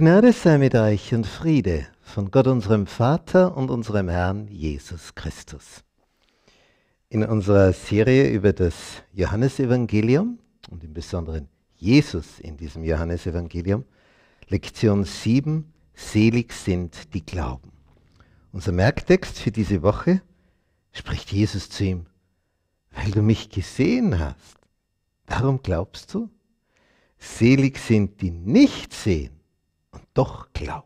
Gnade sei mit euch und Friede von Gott unserem Vater und unserem Herrn Jesus Christus. In unserer Serie über das Johannesevangelium und im Besonderen Jesus in diesem Johannesevangelium, Lektion 7, Selig sind die Glauben. Unser Merktext für diese Woche spricht Jesus zu ihm, weil du mich gesehen hast, darum glaubst du? Selig sind die nicht sehen und doch glauben.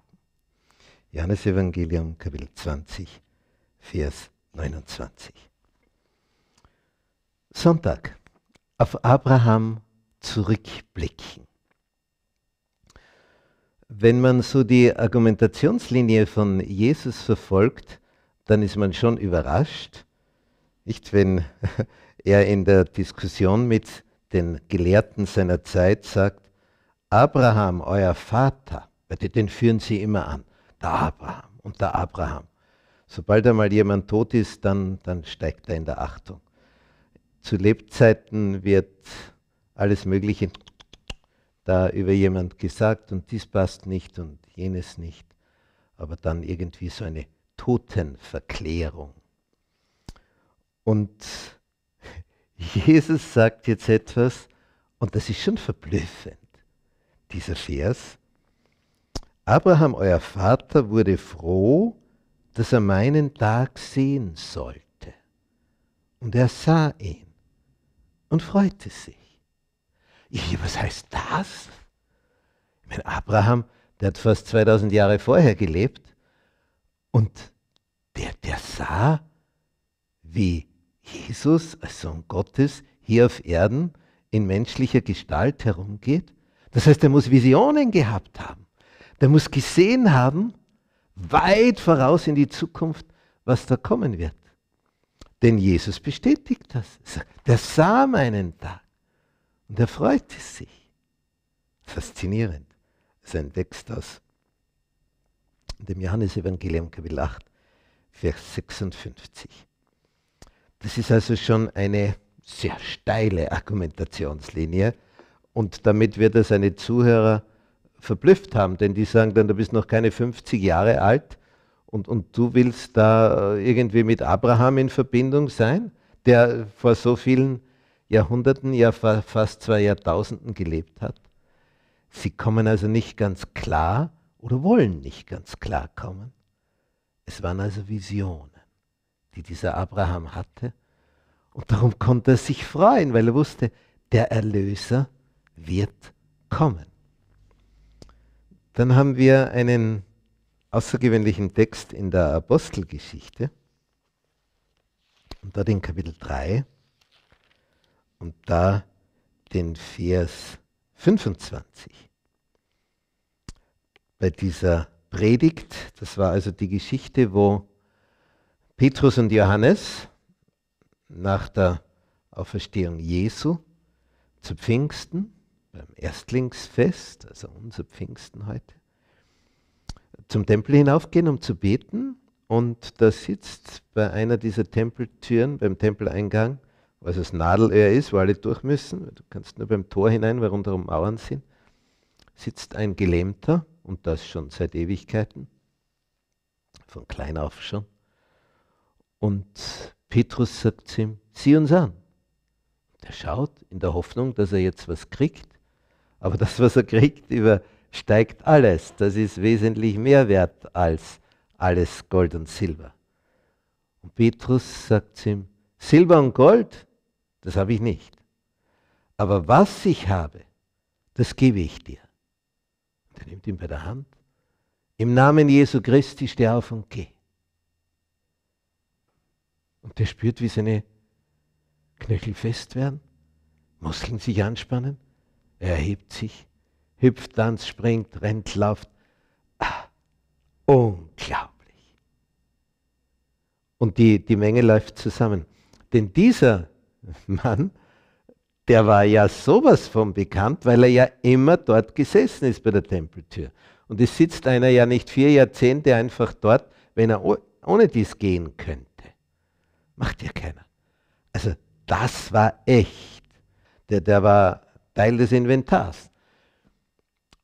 Johannes Evangelium Kapitel 20, Vers 29. Sonntag. Auf Abraham zurückblicken. Wenn man so die Argumentationslinie von Jesus verfolgt, dann ist man schon überrascht, nicht wenn er in der Diskussion mit den Gelehrten seiner Zeit sagt, Abraham, euer Vater, den führen sie immer an. Der Abraham und der Abraham. Sobald einmal jemand tot ist, dann, dann steigt er in der Achtung. Zu Lebzeiten wird alles Mögliche da über jemand gesagt und dies passt nicht und jenes nicht. Aber dann irgendwie so eine Totenverklärung. Und Jesus sagt jetzt etwas, und das ist schon verblüffend, dieser Vers. Abraham, euer Vater, wurde froh, dass er meinen Tag sehen sollte. Und er sah ihn und freute sich. Ich, was heißt das? Ich meine, Abraham, der hat fast 2000 Jahre vorher gelebt und der, der sah, wie Jesus als Sohn Gottes hier auf Erden in menschlicher Gestalt herumgeht. Das heißt, er muss Visionen gehabt haben der muss gesehen haben, weit voraus in die Zukunft, was da kommen wird. Denn Jesus bestätigt das. Der sah meinen Tag und er freute sich. Faszinierend. Das ist ein Text aus dem Johannesevangelium Kapitel 8, Vers 56. Das ist also schon eine sehr steile Argumentationslinie und damit wird es eine Zuhörer verblüfft haben, denn die sagen dann, du bist noch keine 50 Jahre alt und, und du willst da äh, irgendwie mit Abraham in Verbindung sein, der vor so vielen Jahrhunderten, ja fast zwei Jahrtausenden gelebt hat. Sie kommen also nicht ganz klar oder wollen nicht ganz klar kommen. Es waren also Visionen, die dieser Abraham hatte. Und darum konnte er sich freuen, weil er wusste, der Erlöser wird kommen. Dann haben wir einen außergewöhnlichen Text in der Apostelgeschichte, und da den Kapitel 3, und da den Vers 25. Bei dieser Predigt, das war also die Geschichte, wo Petrus und Johannes nach der Auferstehung Jesu zu Pfingsten beim Erstlingsfest, also unser Pfingsten heute, zum Tempel hinaufgehen, um zu beten. Und da sitzt bei einer dieser Tempeltüren, beim Tempeleingang, was das Nadelöhr ist, wo alle durch müssen, du kannst nur beim Tor hinein, weil rundherum Mauern sind, sitzt ein Gelähmter, und das schon seit Ewigkeiten, von klein auf schon. Und Petrus sagt zu ihm, sieh uns an. Der schaut in der Hoffnung, dass er jetzt was kriegt. Aber das, was er kriegt, übersteigt alles. Das ist wesentlich mehr wert als alles Gold und Silber. Und Petrus sagt zu ihm, Silber und Gold, das habe ich nicht. Aber was ich habe, das gebe ich dir. Und er nimmt ihn bei der Hand. Im Namen Jesu Christi steh auf und geh. Und er spürt, wie seine Knöchel fest werden, Muskeln sich anspannen. Er hebt sich, hüpft, tanzt, springt, rennt, läuft. Ah, unglaublich. Und die, die Menge läuft zusammen. Denn dieser Mann, der war ja sowas von bekannt, weil er ja immer dort gesessen ist bei der Tempeltür. Und es sitzt einer ja nicht vier Jahrzehnte einfach dort, wenn er ohne dies gehen könnte. Macht ja keiner. Also das war echt. Der, der war Teil des Inventars.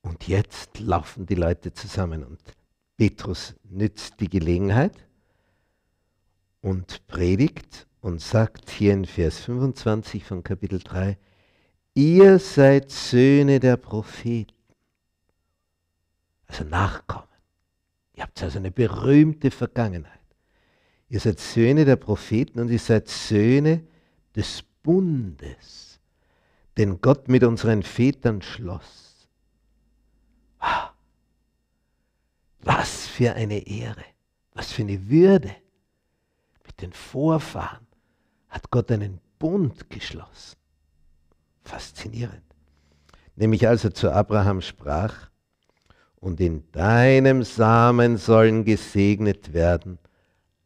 Und jetzt laufen die Leute zusammen und Petrus nützt die Gelegenheit und predigt und sagt hier in Vers 25 von Kapitel 3, ihr seid Söhne der Propheten, also Nachkommen. Ihr habt also eine berühmte Vergangenheit. Ihr seid Söhne der Propheten und ihr seid Söhne des Bundes den Gott mit unseren Vätern schloss. Ah, was für eine Ehre, was für eine Würde. Mit den Vorfahren hat Gott einen Bund geschlossen. Faszinierend. Nämlich als er zu Abraham sprach, und in deinem Samen sollen gesegnet werden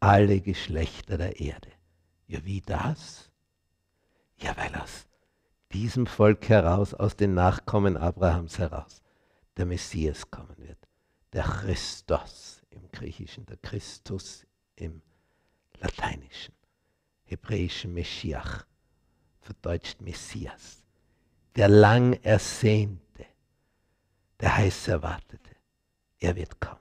alle Geschlechter der Erde. Ja, wie das? Ja, weil aus diesem Volk heraus, aus den Nachkommen Abrahams heraus, der Messias kommen wird. Der Christos im Griechischen, der Christus im Lateinischen, hebräischen Meschiach, verdeutscht Messias, der lang ersehnte, der heiß erwartete, er wird kommen.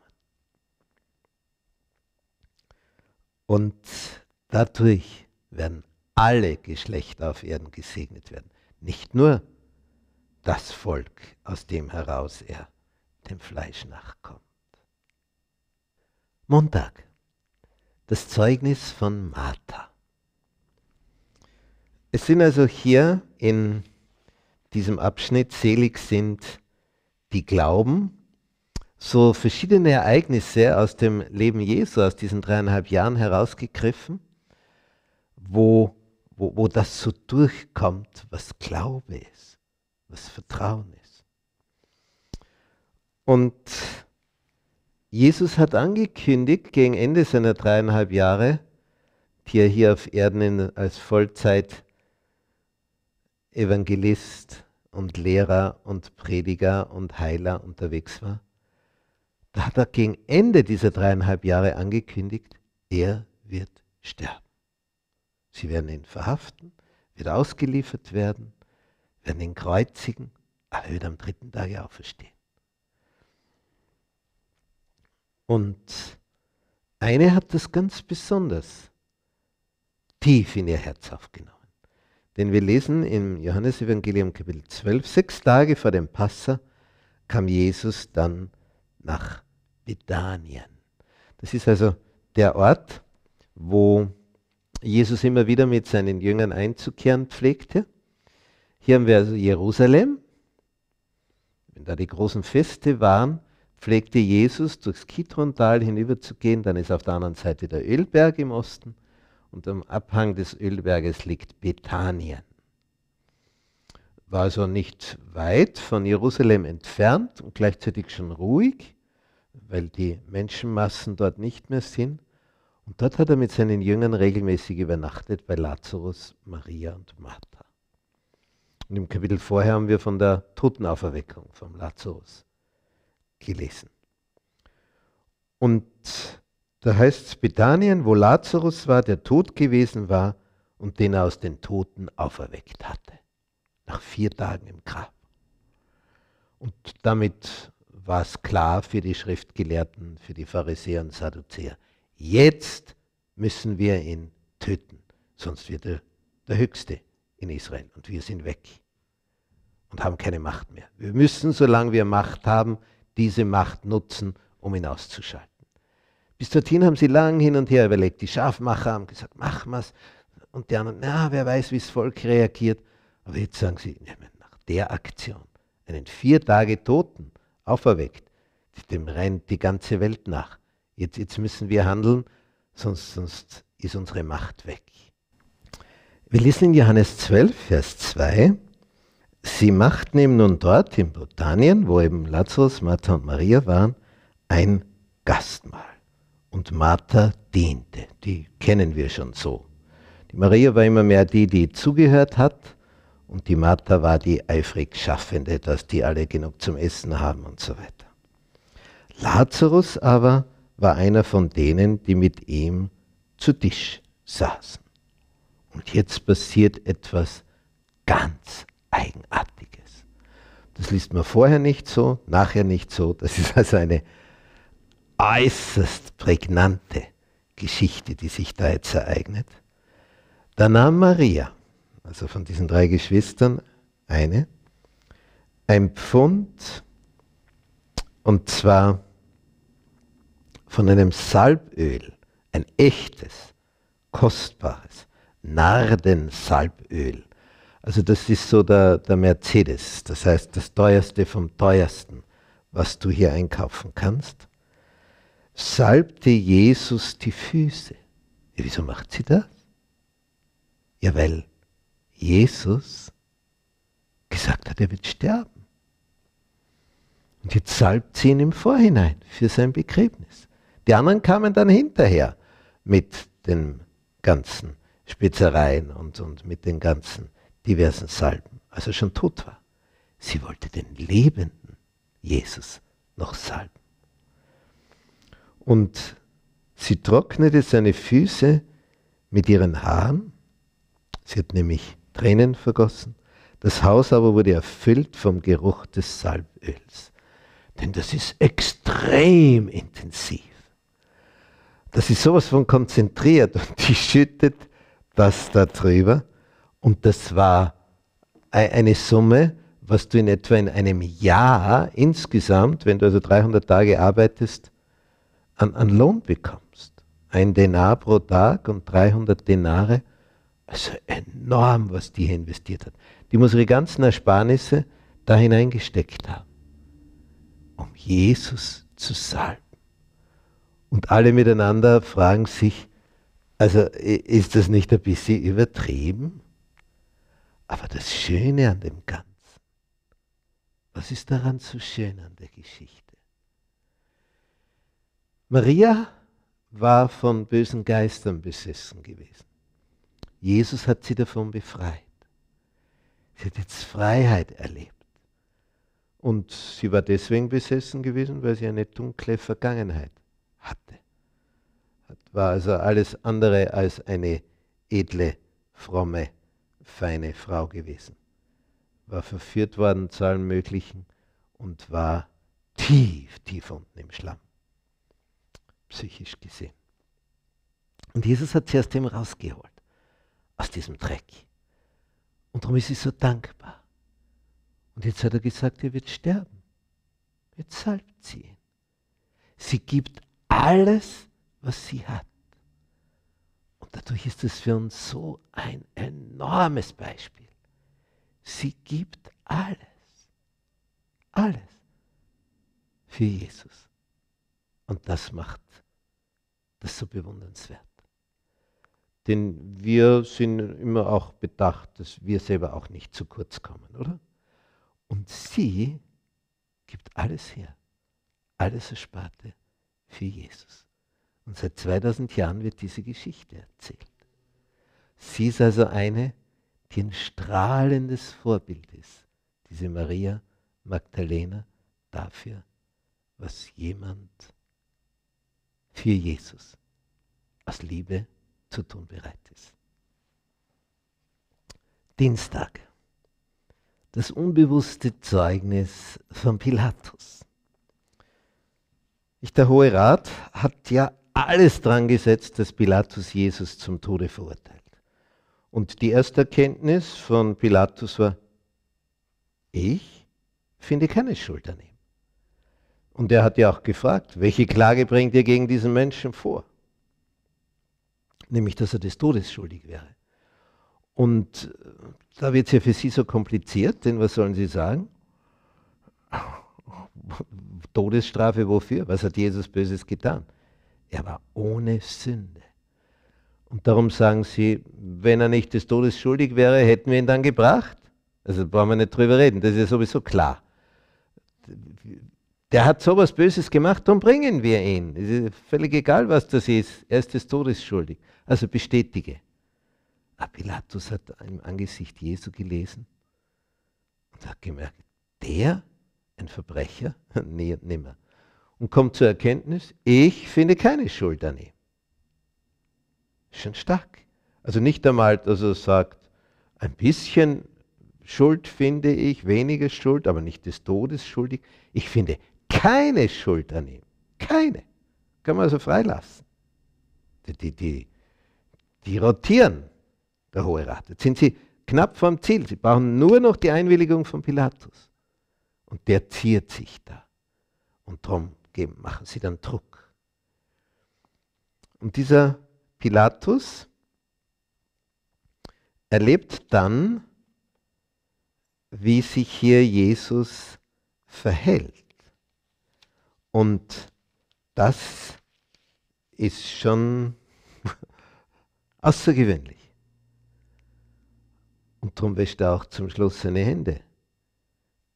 Und dadurch werden alle Geschlechter auf Erden gesegnet werden nicht nur das Volk, aus dem heraus er dem Fleisch nachkommt. Montag. Das Zeugnis von Martha. Es sind also hier in diesem Abschnitt selig sind die Glauben, so verschiedene Ereignisse aus dem Leben Jesu, aus diesen dreieinhalb Jahren herausgegriffen, wo wo, wo das so durchkommt, was Glaube ist, was Vertrauen ist. Und Jesus hat angekündigt, gegen Ende seiner dreieinhalb Jahre, die er hier auf Erden als Vollzeit Evangelist und Lehrer und Prediger und Heiler unterwegs war, da hat er gegen Ende dieser dreieinhalb Jahre angekündigt, er wird sterben. Sie werden ihn verhaften, wieder ausgeliefert werden, werden ihn kreuzigen, aber er wird am dritten Tage auferstehen. Und eine hat das ganz besonders tief in ihr Herz aufgenommen. Denn wir lesen im Johannesevangelium Kapitel 12, sechs Tage vor dem Passa kam Jesus dann nach Bethanien. Das ist also der Ort, wo Jesus immer wieder mit seinen Jüngern einzukehren pflegte. Hier haben wir also Jerusalem. Wenn da die großen Feste waren, pflegte Jesus durchs Kitron-Tal hinüberzugehen. Dann ist auf der anderen Seite der Ölberg im Osten und am Abhang des Ölberges liegt Bethanien. War also nicht weit von Jerusalem entfernt und gleichzeitig schon ruhig, weil die Menschenmassen dort nicht mehr sind. Und dort hat er mit seinen Jüngern regelmäßig übernachtet bei Lazarus, Maria und Martha. Und im Kapitel vorher haben wir von der Totenauferweckung von Lazarus gelesen. Und da heißt es Bethanien, wo Lazarus war, der tot gewesen war und den er aus den Toten auferweckt hatte. Nach vier Tagen im Grab. Und damit war es klar für die Schriftgelehrten, für die Pharisäer und Sadduzäer, Jetzt müssen wir ihn töten, sonst wird er der Höchste in Israel und wir sind weg und haben keine Macht mehr. Wir müssen, solange wir Macht haben, diese Macht nutzen, um ihn auszuschalten. Bis dorthin haben sie lang hin und her überlegt. Die Schafmacher haben gesagt, mach mal's. Und die anderen, na, wer weiß, wie das Volk reagiert. Aber jetzt sagen sie, nach der Aktion, einen vier Tage Toten auferweckt, dem rennt die ganze Welt nach. Jetzt, jetzt müssen wir handeln, sonst, sonst ist unsere Macht weg. Wir lesen in Johannes 12, Vers 2. Sie machten ihm nun dort in Britannien, wo eben Lazarus, Martha und Maria waren, ein Gastmahl. Und Martha diente. Die kennen wir schon so. Die Maria war immer mehr die, die zugehört hat. Und die Martha war die eifrig Schaffende, dass die alle genug zum Essen haben und so weiter. Lazarus aber war einer von denen, die mit ihm zu Tisch saßen. Und jetzt passiert etwas ganz Eigenartiges. Das liest man vorher nicht so, nachher nicht so. Das ist also eine äußerst prägnante Geschichte, die sich da jetzt ereignet. Da nahm Maria, also von diesen drei Geschwistern, eine, ein Pfund, und zwar von einem Salböl, ein echtes, kostbares Nardensalböl. Also das ist so der, der Mercedes, das heißt das teuerste vom teuersten, was du hier einkaufen kannst. Salbte Jesus die Füße. Ja, wieso macht sie das? Ja, weil Jesus gesagt hat, er wird sterben. Und jetzt salbt sie ihn im Vorhinein für sein Begräbnis. Die anderen kamen dann hinterher mit den ganzen Spitzereien und, und mit den ganzen diversen Salben, als er schon tot war. Sie wollte den lebenden Jesus noch salben. Und sie trocknete seine Füße mit ihren Haaren. Sie hat nämlich Tränen vergossen. Das Haus aber wurde erfüllt vom Geruch des Salböls. Denn das ist extrem intensiv das ist sowas von konzentriert und die schüttet das da drüber. Und das war e-, eine Summe, was du in etwa in einem Jahr insgesamt, wenn du also 300 Tage arbeitest, an, an Lohn bekommst. Ein Denar pro Tag und 300 Denare. Also enorm, was die hier investiert hat. Die muss ihre ganzen Ersparnisse da hineingesteckt haben, um Jesus zu salben. Und alle miteinander fragen sich, also ist das nicht ein bisschen übertrieben? Aber das Schöne an dem Ganzen, was ist daran so schön an der Geschichte? Maria war von bösen Geistern besessen gewesen. Jesus hat sie davon befreit. Sie hat jetzt Freiheit erlebt. Und sie war deswegen besessen gewesen, weil sie eine dunkle Vergangenheit hatte. War also alles andere als eine edle, fromme, feine Frau gewesen. War verführt worden zu allen möglichen und war tief, tief unten im Schlamm, psychisch gesehen. Und Jesus hat sie aus dem rausgeholt, aus diesem Dreck. Und darum ist sie so dankbar. Und jetzt hat er gesagt, er wird sterben. Jetzt salbt sie ihn. Sie gibt alles, was sie hat. Und dadurch ist es für uns so ein enormes Beispiel. Sie gibt alles, alles für Jesus. Und das macht das so bewundernswert. Denn wir sind immer auch bedacht, dass wir selber auch nicht zu kurz kommen, oder? Und sie gibt alles her, alles Ersparte, für Jesus. Und seit 2000 Jahren wird diese Geschichte erzählt. Sie ist also eine, die ein strahlendes Vorbild ist, diese Maria Magdalena, dafür, was jemand für Jesus aus Liebe zu tun bereit ist. Dienstag. Das unbewusste Zeugnis von Pilatus. Der Hohe Rat hat ja alles dran gesetzt, dass Pilatus Jesus zum Tode verurteilt. Und die erste Erkenntnis von Pilatus war, ich finde keine Schuld an ihm. Und er hat ja auch gefragt, welche Klage bringt ihr gegen diesen Menschen vor? Nämlich, dass er des Todes schuldig wäre. Und äh, da wird es ja für sie so kompliziert, denn was sollen sie sagen? Todesstrafe wofür? Was hat Jesus Böses getan? Er war ohne Sünde. Und darum sagen sie, wenn er nicht des Todes schuldig wäre, hätten wir ihn dann gebracht. Also brauchen wir nicht drüber reden, das ist ja sowieso klar. Der hat sowas Böses gemacht, darum bringen wir ihn. Es ist völlig egal, was das ist, er ist des Todes schuldig. Also bestätige. Aber ah, Pilatus hat im Angesicht Jesu gelesen und hat gemerkt, der ein Verbrecher? Nee, nimmer. Und kommt zur Erkenntnis, ich finde keine Schuld an ihm. Schon stark. Also nicht einmal, dass er sagt, ein bisschen Schuld finde ich, weniger Schuld, aber nicht des Todes schuldig. Ich finde keine Schuld an ihm. Keine. Kann man also freilassen. Die, die, die, die rotieren, der Hohe Rat. Jetzt sind sie knapp vorm Ziel. Sie brauchen nur noch die Einwilligung von Pilatus. Und der ziert sich da. Und darum machen sie dann Druck. Und dieser Pilatus erlebt dann, wie sich hier Jesus verhält. Und das ist schon außergewöhnlich. Und darum wäscht er auch zum Schluss seine Hände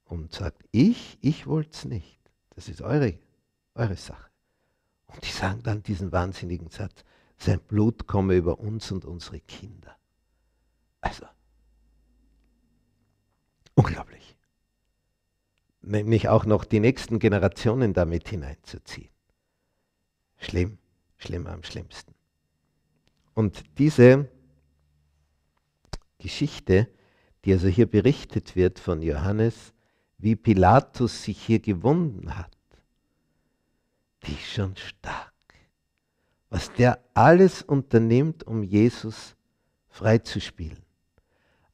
und sagt, ich, ich wollte es nicht. Das ist eure, eure Sache. Und die sagen dann diesen wahnsinnigen Satz, sein Blut komme über uns und unsere Kinder. Also, unglaublich. Nämlich auch noch die nächsten Generationen damit hineinzuziehen. Schlimm, schlimm am schlimmsten. Und diese Geschichte, die also hier berichtet wird von Johannes, wie Pilatus sich hier gewunden hat, die ist schon stark. Was der alles unternimmt, um Jesus freizuspielen.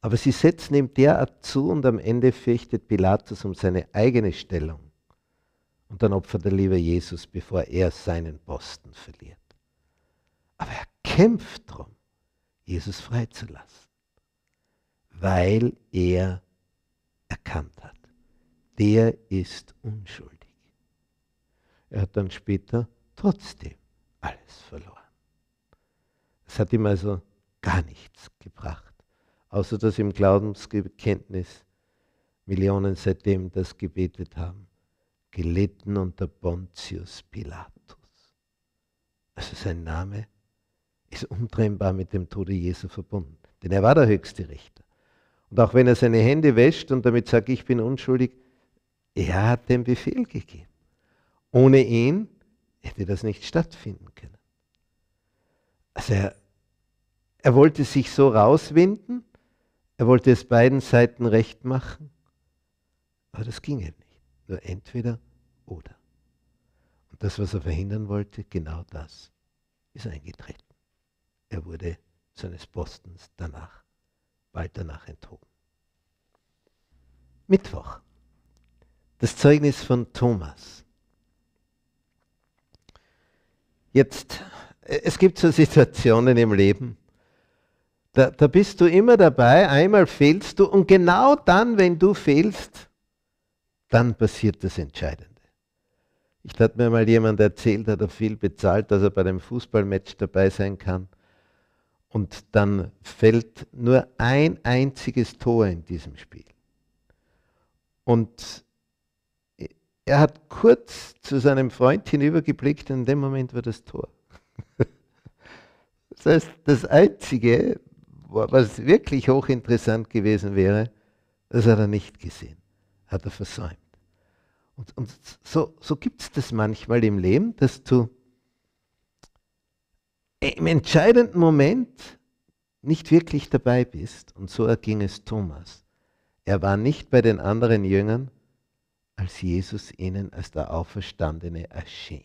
Aber sie setzen ihm derart zu und am Ende fürchtet Pilatus um seine eigene Stellung. Und dann opfert er lieber Jesus, bevor er seinen Posten verliert. Aber er kämpft darum, Jesus freizulassen, weil er erkannt hat der ist unschuldig. Er hat dann später trotzdem alles verloren. Es hat ihm also gar nichts gebracht, außer dass im Glaubensbekenntnis Millionen seitdem das gebetet haben, gelitten unter Pontius Pilatus. Also sein Name ist untrennbar mit dem Tode Jesu verbunden, denn er war der höchste Richter. Und auch wenn er seine Hände wäscht und damit sagt, ich bin unschuldig, er hat den Befehl gegeben. Ohne ihn hätte das nicht stattfinden können. Also er, er wollte sich so rauswinden, er wollte es beiden Seiten recht machen, aber das ging eben halt nicht. Nur entweder oder. Und das, was er verhindern wollte, genau das ist eingetreten. Er wurde seines Postens danach, bald danach enthoben. Mittwoch. Das Zeugnis von Thomas. Jetzt, äh, es gibt so Situationen im Leben, da, da bist du immer dabei, einmal fehlst du und genau dann, wenn du fehlst, dann passiert das Entscheidende. Ich hat mir mal jemand erzählt, hat er viel bezahlt, dass er bei dem Fußballmatch dabei sein kann. Und dann fällt nur ein einziges Tor in diesem Spiel. Und er hat kurz zu seinem Freund hinübergeblickt und in dem Moment war das Tor. Das heißt, das Einzige, was wirklich hochinteressant gewesen wäre, das hat er nicht gesehen, hat er versäumt. Und, und so, so gibt es das manchmal im Leben, dass du im entscheidenden Moment nicht wirklich dabei bist. Und so erging es Thomas. Er war nicht bei den anderen Jüngern, als Jesus ihnen als der Auferstandene erschien.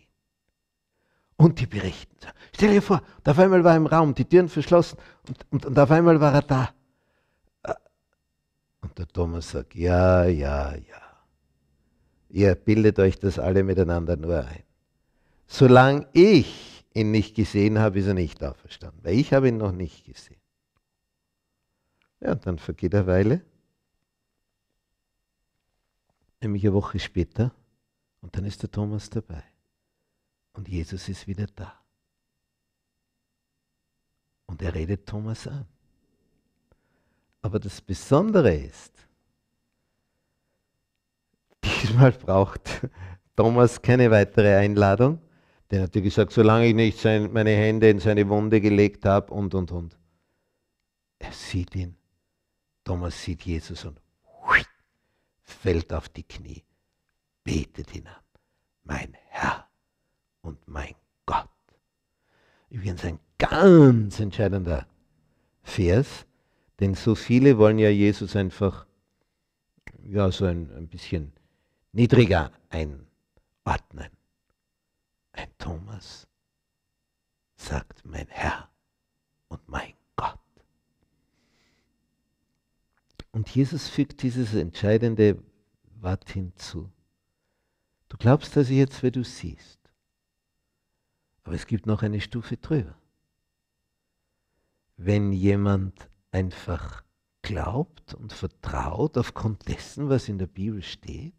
Und die berichten. Stell dir vor, und auf einmal war er im Raum, die Türen verschlossen und, und, und auf einmal war er da. Äh, und der Thomas sagt, ja, ja, ja. Ihr bildet euch das alle miteinander nur ein. Solange ich ihn nicht gesehen habe, ist er nicht auferstanden, weil ich habe ihn noch nicht gesehen. Ja, und dann vergeht eine Weile nämlich eine Woche später, und dann ist der Thomas dabei. Und Jesus ist wieder da. Und er redet Thomas an. Aber das Besondere ist, diesmal braucht Thomas keine weitere Einladung. Der hat gesagt, solange ich nicht sein, meine Hände in seine Wunde gelegt habe und, und, und. Er sieht ihn. Thomas sieht Jesus und fällt auf die Knie, betet ihn an. mein Herr und mein Gott. Übrigens ein ganz entscheidender Vers, denn so viele wollen ja Jesus einfach ja, so ein, ein bisschen niedriger einordnen. Ein Thomas sagt, mein Herr und mein Und Jesus fügt dieses entscheidende Wort hinzu. Du glaubst das jetzt, wenn du siehst. Aber es gibt noch eine Stufe drüber. Wenn jemand einfach glaubt und vertraut aufgrund dessen, was in der Bibel steht,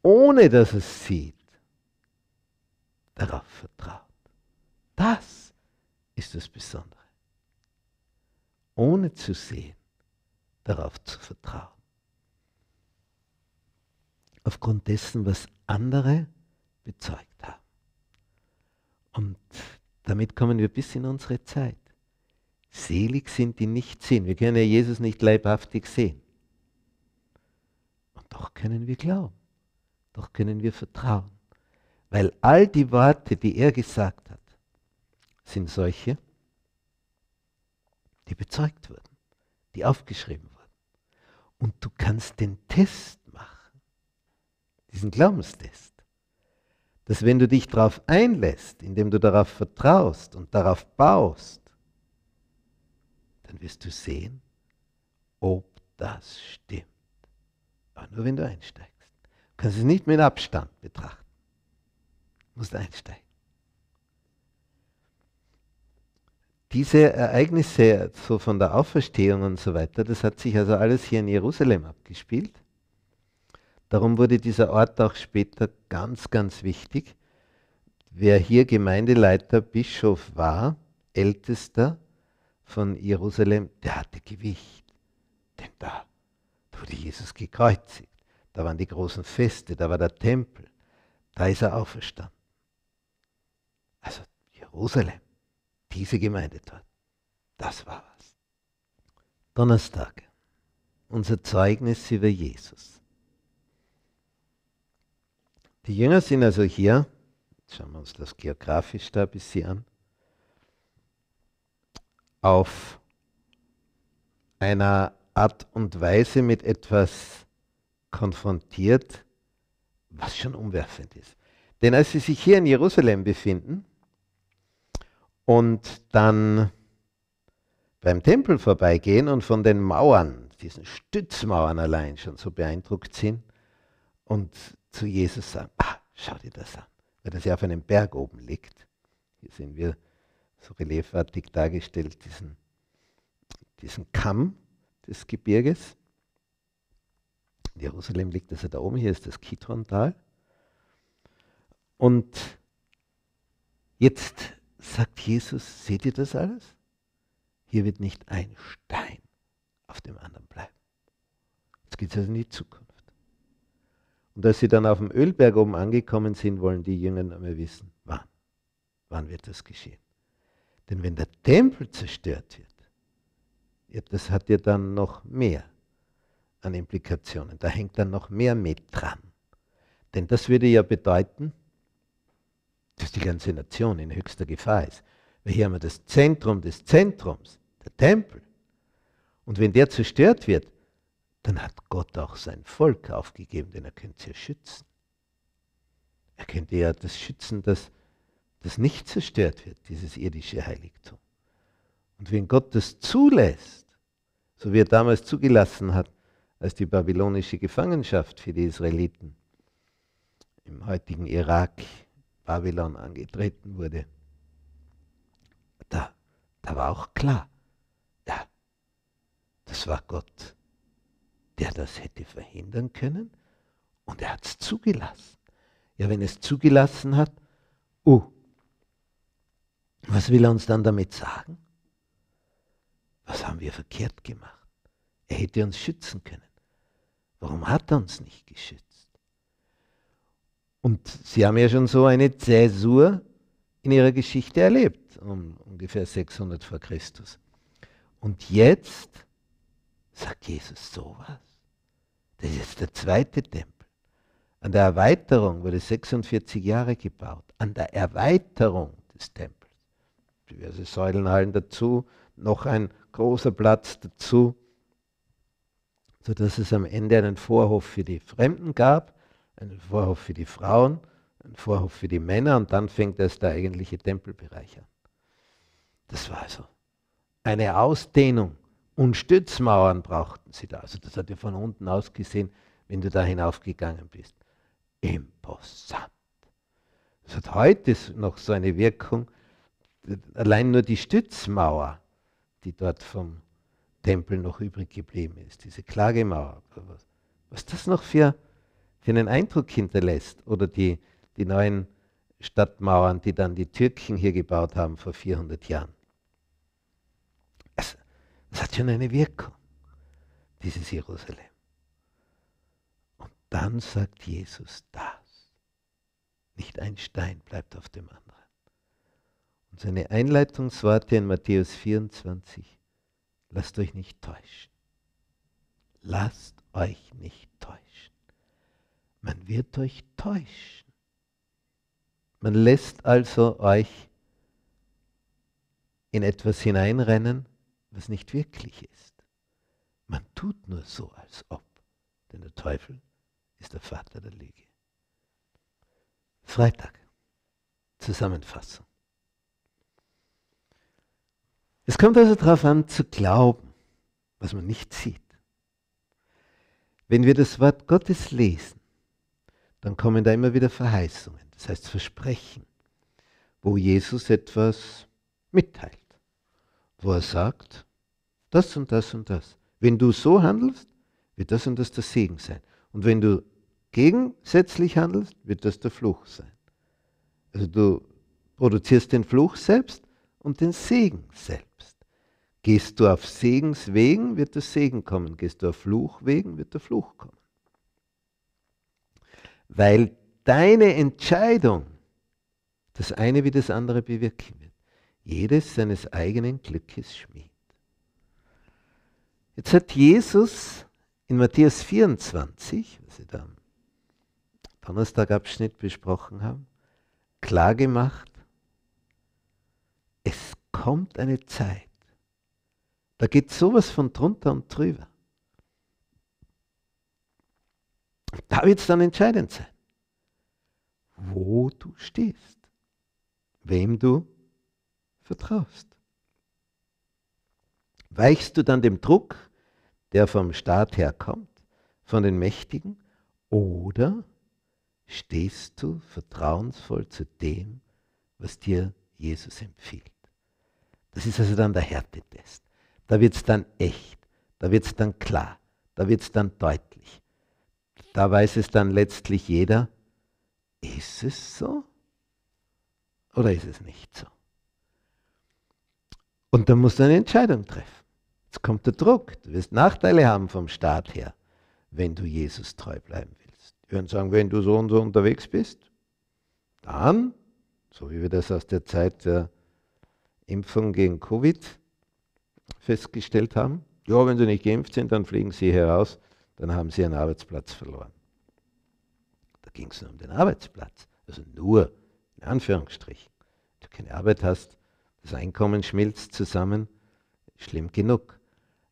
ohne dass er es sieht, darauf vertraut. Das ist das Besondere. Ohne zu sehen darauf zu vertrauen. Aufgrund dessen, was andere bezeugt haben. Und damit kommen wir bis in unsere Zeit. Selig sind die nicht sehen. Wir können ja Jesus nicht leibhaftig sehen. Und doch können wir glauben. Doch können wir vertrauen. Weil all die Worte, die er gesagt hat, sind solche, die bezeugt wurden, die aufgeschrieben wurden. Und du kannst den Test machen, diesen Glaubenstest, dass wenn du dich darauf einlässt, indem du darauf vertraust und darauf baust, dann wirst du sehen, ob das stimmt. Aber nur wenn du einsteigst. Du kannst es nicht mit Abstand betrachten. Du musst einsteigen. diese Ereignisse so von der Auferstehung und so weiter, das hat sich also alles hier in Jerusalem abgespielt. Darum wurde dieser Ort auch später ganz, ganz wichtig. Wer hier Gemeindeleiter, Bischof war, Ältester von Jerusalem, der hatte Gewicht. Denn da wurde Jesus gekreuzigt. Da waren die großen Feste, da war der Tempel, da ist er auferstanden. Also Jerusalem diese Gemeinde dort. Das war was. Donnerstag. Unser Zeugnis über Jesus. Die Jünger sind also hier. Jetzt schauen wir uns das geografisch da ein bisschen an. Auf einer Art und Weise mit etwas konfrontiert, was schon umwerfend ist. Denn als sie sich hier in Jerusalem befinden, und dann beim Tempel vorbeigehen und von den Mauern, diesen Stützmauern allein schon so beeindruckt sind und zu Jesus sagen, ah, schau dir das an, weil das ja auf einem Berg oben liegt. Hier sehen wir so reliefartig dargestellt diesen, diesen Kamm des Gebirges. In Jerusalem liegt also da oben, hier ist das kitron tal Und jetzt sagt Jesus, seht ihr das alles? Hier wird nicht ein Stein auf dem anderen bleiben. Jetzt geht es also in die Zukunft. Und als sie dann auf dem Ölberg oben angekommen sind, wollen die Jünger einmal wissen, wann. Wann wird das geschehen? Denn wenn der Tempel zerstört wird, das hat ja dann noch mehr an Implikationen. Da hängt dann noch mehr mit dran. Denn das würde ja bedeuten, dass die ganze Nation in höchster Gefahr ist. Weil hier haben wir das Zentrum des Zentrums, der Tempel. Und wenn der zerstört wird, dann hat Gott auch sein Volk aufgegeben, denn er könnte es ja schützen. Er könnte ja das schützen, dass das nicht zerstört wird, dieses irdische Heiligtum. Und wenn Gott das zulässt, so wie er damals zugelassen hat, als die babylonische Gefangenschaft für die Israeliten im heutigen Irak Babylon angetreten wurde. Da, da war auch klar, ja, das war Gott, der das hätte verhindern können und er hat es zugelassen. Ja, wenn es zugelassen hat, oh, was will er uns dann damit sagen? Was haben wir verkehrt gemacht? Er hätte uns schützen können. Warum hat er uns nicht geschützt? Und Sie haben ja schon so eine Zäsur in ihrer Geschichte erlebt, um ungefähr 600 vor Christus. Und jetzt sagt Jesus sowas. Das ist jetzt der zweite Tempel. An der Erweiterung wurde 46 Jahre gebaut. An der Erweiterung des Tempels. Diverse Säulenhallen dazu, noch ein großer Platz dazu, sodass es am Ende einen Vorhof für die Fremden gab ein Vorhof für die Frauen, ein Vorhof für die Männer und dann fängt erst der eigentliche Tempelbereich an. Das war also eine Ausdehnung und Stützmauern brauchten sie da. Also das hat ja von unten aus gesehen, wenn du da hinaufgegangen bist. Imposant. Das hat heute noch so eine Wirkung. Allein nur die Stützmauer, die dort vom Tempel noch übrig geblieben ist, diese Klagemauer. was das noch für für einen Eindruck hinterlässt. Oder die, die neuen Stadtmauern, die dann die Türken hier gebaut haben vor 400 Jahren. Es, es hat schon eine Wirkung, dieses Jerusalem. Und dann sagt Jesus das. Nicht ein Stein bleibt auf dem anderen. Und seine Einleitungsworte in Matthäus 24, lasst euch nicht täuschen. Lasst euch nicht täuschen. Man wird euch täuschen. Man lässt also euch in etwas hineinrennen, was nicht wirklich ist. Man tut nur so, als ob. Denn der Teufel ist der Vater der Lüge. Freitag. Zusammenfassung. Es kommt also darauf an, zu glauben, was man nicht sieht. Wenn wir das Wort Gottes lesen, dann kommen da immer wieder Verheißungen, das heißt Versprechen, wo Jesus etwas mitteilt, wo er sagt, das und das und das. Wenn du so handelst, wird das und das der Segen sein. Und wenn du gegensätzlich handelst, wird das der Fluch sein. Also du produzierst den Fluch selbst und den Segen selbst. Gehst du auf Segenswegen, wird der Segen kommen. Gehst du auf Fluchwegen, wird der Fluch kommen weil deine Entscheidung das eine wie das andere bewirken wird. Jedes seines eigenen Glückes Schmied. Jetzt hat Jesus in Matthäus 24, was wir da am Donnerstagabschnitt besprochen haben, klargemacht, es kommt eine Zeit, da geht sowas von drunter und drüber. Da wird es dann entscheidend sein, wo du stehst, wem du vertraust. Weichst du dann dem Druck, der vom Staat herkommt, von den Mächtigen, oder stehst du vertrauensvoll zu dem, was dir Jesus empfiehlt? Das ist also dann der Härtetest. Da wird es dann echt, da wird es dann klar, da wird es dann deutlich. Da weiß es dann letztlich jeder, ist es so oder ist es nicht so? Und dann musst du eine Entscheidung treffen. Jetzt kommt der Druck. Du wirst Nachteile haben vom Staat her, wenn du Jesus treu bleiben willst. Wir würden sagen, wenn du so und so unterwegs bist, dann, so wie wir das aus der Zeit der Impfung gegen Covid festgestellt haben, ja, wenn sie nicht geimpft sind, dann fliegen sie heraus dann haben sie ihren Arbeitsplatz verloren. Da ging es nur um den Arbeitsplatz, also nur in Anführungsstrichen. Wenn du keine Arbeit hast, das Einkommen schmilzt zusammen, schlimm genug.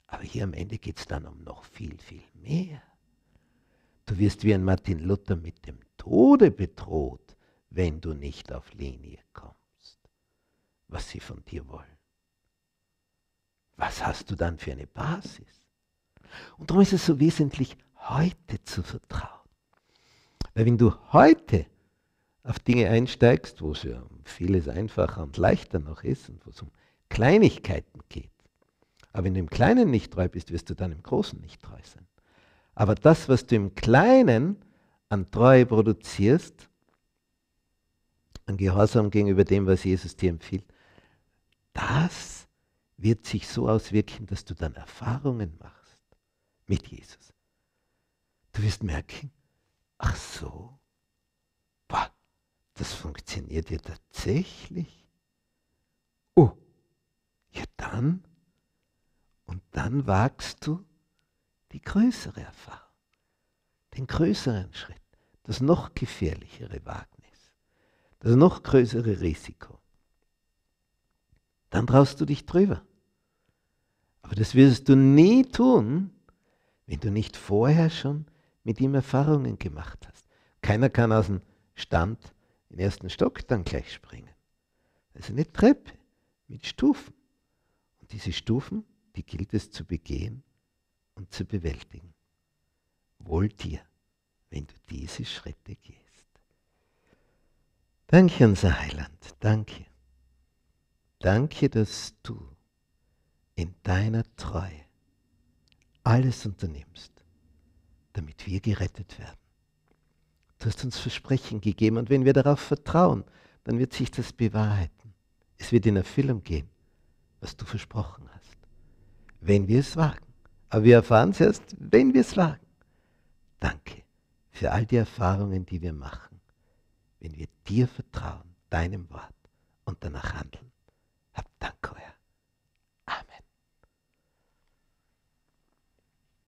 Aber hier am Ende geht es dann um noch viel, viel mehr. Du wirst wie ein Martin Luther mit dem Tode bedroht, wenn du nicht auf Linie kommst, was sie von dir wollen. Was hast du dann für eine Basis? Und darum ist es so wesentlich, heute zu vertrauen. Weil wenn du heute auf Dinge einsteigst, wo es ja vieles einfacher und leichter noch ist und wo es um Kleinigkeiten geht, aber wenn du im Kleinen nicht treu bist, wirst du dann im Großen nicht treu sein. Aber das, was du im Kleinen an Treue produzierst, an Gehorsam gegenüber dem, was Jesus dir empfiehlt, das wird sich so auswirken, dass du dann Erfahrungen machst mit Jesus. Du wirst merken, ach so, boah, das funktioniert ja tatsächlich. Oh, ja dann, und dann wagst du die größere Erfahrung, den größeren Schritt, das noch gefährlichere Wagnis, das noch größere Risiko. Dann traust du dich drüber. Aber das wirst du nie tun, wenn du nicht vorher schon mit ihm Erfahrungen gemacht hast. Keiner kann aus dem Stand im ersten Stock dann gleich springen. Das also ist eine Treppe mit Stufen. Und diese Stufen, die gilt es zu begehen und zu bewältigen. Wohl dir, wenn du diese Schritte gehst. Danke, unser Heiland, danke. Danke, dass du in deiner Treue alles unternimmst, damit wir gerettet werden. Du hast uns Versprechen gegeben und wenn wir darauf vertrauen, dann wird sich das bewahrheiten. Es wird in Erfüllung gehen, was du versprochen hast. Wenn wir es wagen. Aber wir erfahren es erst, wenn wir es wagen. Danke für all die Erfahrungen, die wir machen, wenn wir dir vertrauen, deinem Wort und danach handeln. Hab Dank, euer.